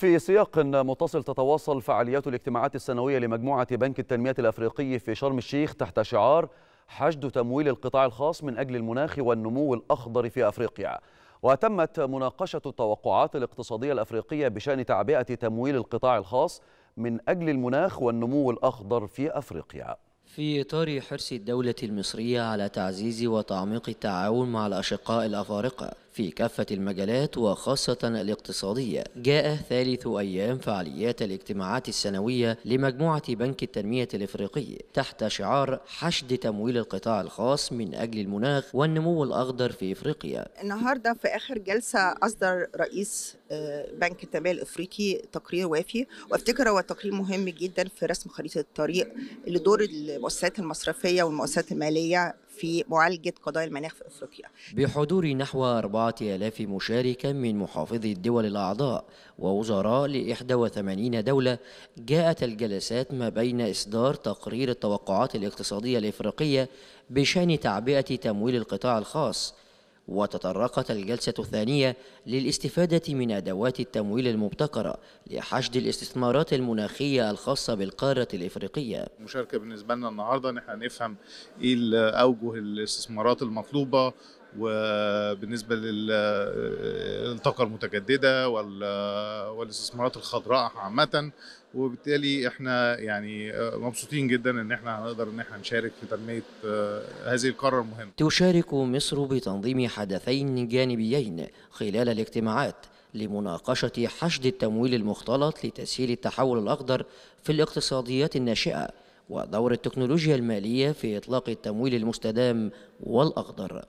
في سياق متصل تتواصل فعاليات الاجتماعات السنوية لمجموعة بنك التنمية الأفريقي في شرم الشيخ تحت شعار حشد تمويل القطاع الخاص من أجل المناخ والنمو الأخضر في أفريقيا وتمت مناقشة التوقعات الاقتصادية الأفريقية بشأن تعبئة تمويل القطاع الخاص من أجل المناخ والنمو الأخضر في أفريقيا في إطار حرص الدولة المصرية على تعزيز وتعميق التعاون مع الأشقاء الأفارقة في كافة المجالات وخاصة الاقتصادية جاء ثالث أيام فعاليات الاجتماعات السنوية لمجموعة بنك التنمية الإفريقي تحت شعار حشد تمويل القطاع الخاص من أجل المناخ والنمو الأخضر في إفريقيا النهاردة في آخر جلسة أصدر رئيس آه، بنك التنمية الإفريقي تقرير وافي وافتكر هو تقرير مهم جدا في رسم خريطة الطريق لدور المؤسسات المصرفية والمؤسسات المالية في معالجة قضايا المناخ في أفريقيا بحضور نحو 4000 مشارك من محافظي الدول الأعضاء ووزراء ل 81 دولة جاءت الجلسات ما بين إصدار تقرير التوقعات الاقتصادية الإفريقية بشأن تعبئة تمويل القطاع الخاص وتطرقت الجلسة الثانية للاستفادة من أدوات التمويل المبتكرة لحشد الاستثمارات المناخية الخاصة بالقارة الإفريقية مشاركة بالنسبة لنا النهاردة نحن نفهم إيه أوجه الاستثمارات المطلوبة وبالنسبه للطاقه المتجدده والاستثمارات الخضراء عامه وبالتالي احنا يعني آه، مبسوطين جدا ان احنا هنقدر ان احنا نشارك في تنميه آه، هذه القاره المهمه. تشارك مصر بتنظيم حدثين جانبيين خلال الاجتماعات لمناقشه حشد التمويل المختلط لتسهيل التحول الاخضر في الاقتصاديات الناشئه ودور التكنولوجيا الماليه في اطلاق التمويل المستدام والاخضر.